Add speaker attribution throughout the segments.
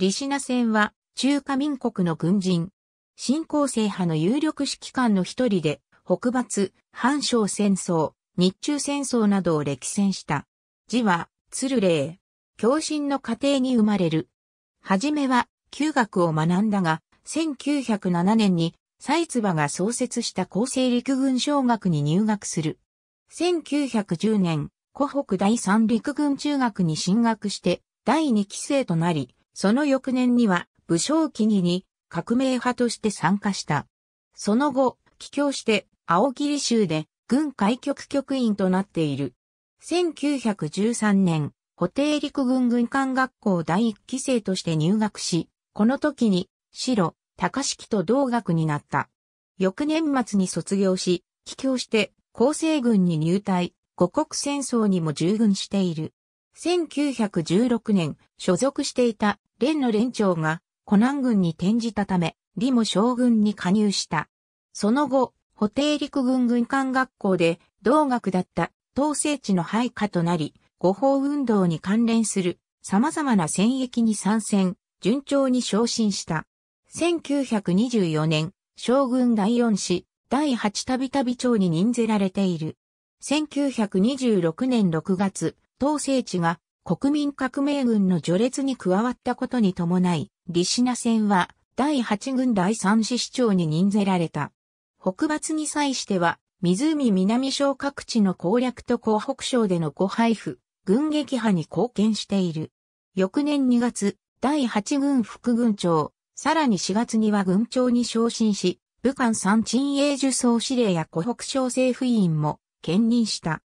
Speaker 1: リシナ戦は中華民国の軍人、新興制派の有力指揮官の一人で、北伐、反省戦争、日中戦争などを歴戦した。字は、鶴霊。共振の家庭に生まれる。はじめは、旧学を学んだが、1907年に、ツバが創設した厚生陸軍小学に入学する。1910年、湖北第三陸軍中学に進学して、第二期生となり、その翌年には武将起義に革命派として参加した。その後、帰郷して青霧州で軍開局局員となっている。1913年、固定陸軍軍艦学校第一期生として入学し、この時に、白、高式と同学になった。翌年末に卒業し、帰郷して、厚生軍に入隊、五国戦争にも従軍している。1916年、所属していた連の連長が湖南軍に転じたため、李も将軍に加入した。その後、補定陸軍軍官学校で同学だった統制地の配下となり、五方運動に関連する様々な戦役に参戦、順調に昇進した。1924年、将軍第四子、第八度び長に任ぜられている。1926年6月、統制地が国民革命軍の序列に加わったことに伴い、リシナ戦は第8軍第3師市長に任ぜられた。北伐に際しては、湖南省各地の攻略と広北省での誤配布、軍撃破に貢献している。翌年2月、第8軍副軍長、さらに4月には軍長に昇進し、武漢三鎮営受総司令や湖北省政府委員も兼任した。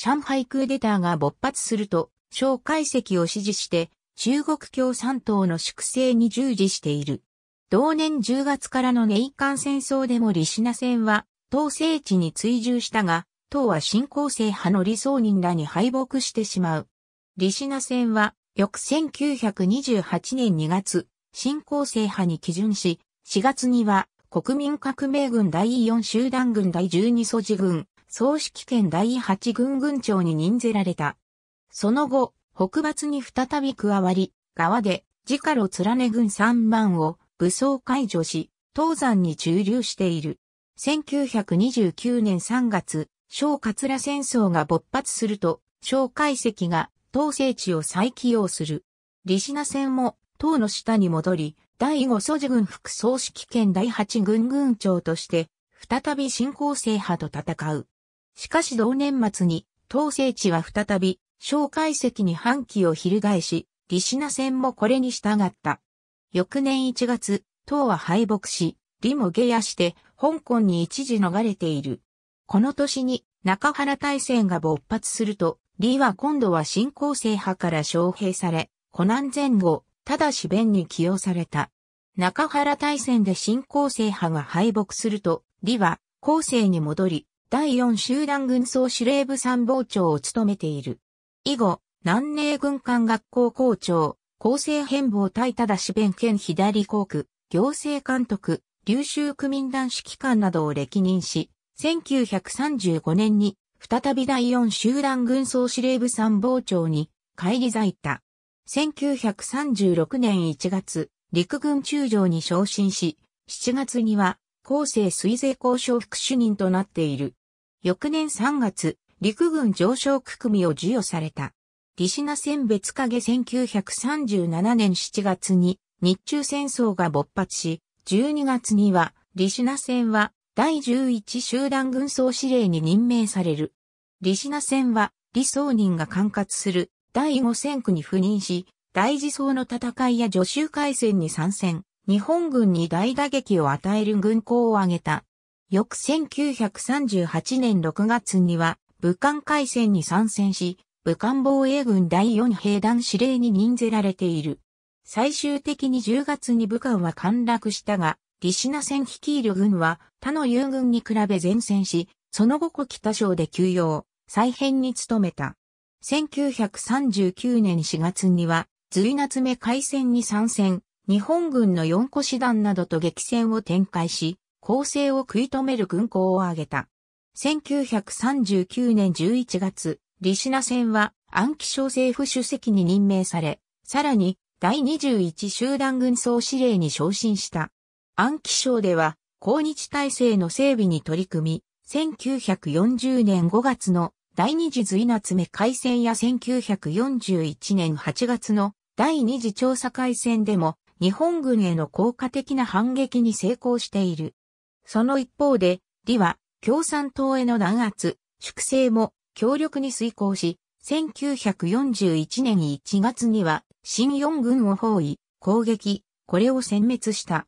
Speaker 1: 上海クーデターが勃発すると、蒋介石を支持して、中国共産党の粛清に従事している。同年10月からの年間戦争でもリシナ戦は、党政地に追従したが、党は新興制派の理想人らに敗北してしまう。リシナ戦は、翌1928年2月、新興制派に基準し、4月には、国民革命軍第4集団軍第12素地軍、総指揮権第8軍軍長に任ぜられた。その後、北伐に再び加わり、側で、自家路連軍3万を武装解除し、東山に駐留している。1929年3月、小桂戦争が勃発すると、小海石が東西地を再起用する。シ品戦も、党の下に戻り、第5祖事軍副総指揮権第8軍軍長として、再び新興制派と戦う。しかし同年末に、当聖地は再び、小解析に反旗を翻し、シ品戦もこれに従った。翌年1月、党は敗北し、李も下野して、香港に一時逃れている。この年に、中原大戦が勃発すると、李は今度は新興政派から招聘され、湖南前後、ただし弁に起用された。中原大戦で新興政派が敗北すると、李は後世に戻り、第4集団軍曹司令部参謀長を務めている。以後、南寧軍艦学校校長、厚生変貌対ただし弁県左航区、行政監督、琉州区民団指揮官などを歴任し、1935年に再び第4集団軍曹司令部参謀長に返り咲いた。1936年1月、陸軍中将に昇進し、7月には、厚生水税交渉副主任となっている。翌年3月、陸軍上昇区組を授与された。リシナ選別影1937年7月に日中戦争が勃発し、12月にはリシナ戦は第11集団軍総司令に任命される。リシナ戦は李宗人が管轄する第5戦区に赴任し、大事層の戦いや助州海戦に参戦、日本軍に大打撃を与える軍港を挙げた。翌1938年6月には、武漢海戦に参戦し、武漢防衛軍第四兵団司令に任ぜられている。最終的に10月に武漢は陥落したが、リシナ戦率いる軍は他の友軍に比べ前線し、その後古北省で休養、再編に努めた。1939年4月には、随夏目海戦に参戦、日本軍の四個師団などと激戦を展開し、攻勢を食い止める軍港を挙げた。1939年11月、リシナ戦は暗記省政府主席に任命され、さらに第21集団軍総司令に昇進した。暗記省では、抗日体制の整備に取り組み、1940年5月の第二次随夏目海戦や1941年8月の第二次調査海戦でも日本軍への効果的な反撃に成功している。その一方で、李は共産党への弾圧、粛清も強力に遂行し、1941年1月には、新四軍を包囲、攻撃、これを殲滅した。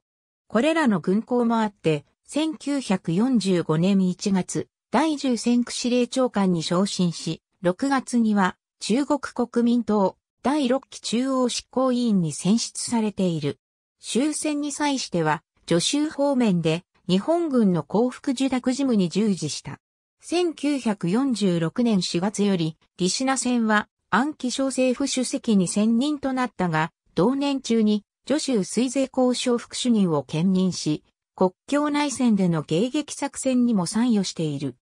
Speaker 1: これらの軍港もあって、1945年1月、第10戦区司令長官に昇進し、6月には中国国民党第6期中央執行委員に選出されている。終戦に際しては、助手方面で日本軍の幸福受託事務に従事した。1946年4月より、リシナ戦は安記省政府主席に選任となったが、同年中に女州水税交渉副主任を兼任し、国境内戦での迎撃作戦にも参与している。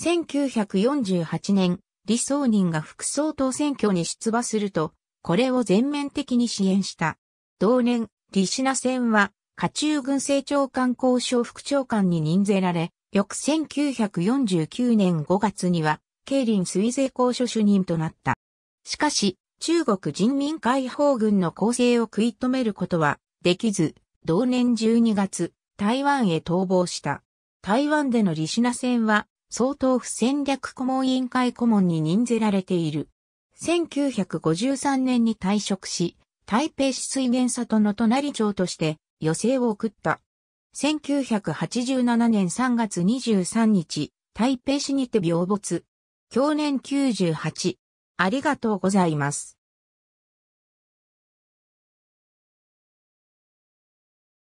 Speaker 1: 1948年、李宗仁が副総統選挙に出馬すると、これを全面的に支援した。同年、李シナ戦は下中軍政長官交渉副長官に任ぜられ、翌1949年5月には、経林水税公渉主任となった。しかし、中国人民解放軍の構成を食い止めることはできず、同年12月、台湾へ逃亡した。台湾でのリシナ戦は、総統府戦略顧問委員会顧問に任ぜられている。1953年に退職し、台北市水源里の隣町として余生を送った。1987年3月23日、台北市にて病没。去年98。ありがとうございます。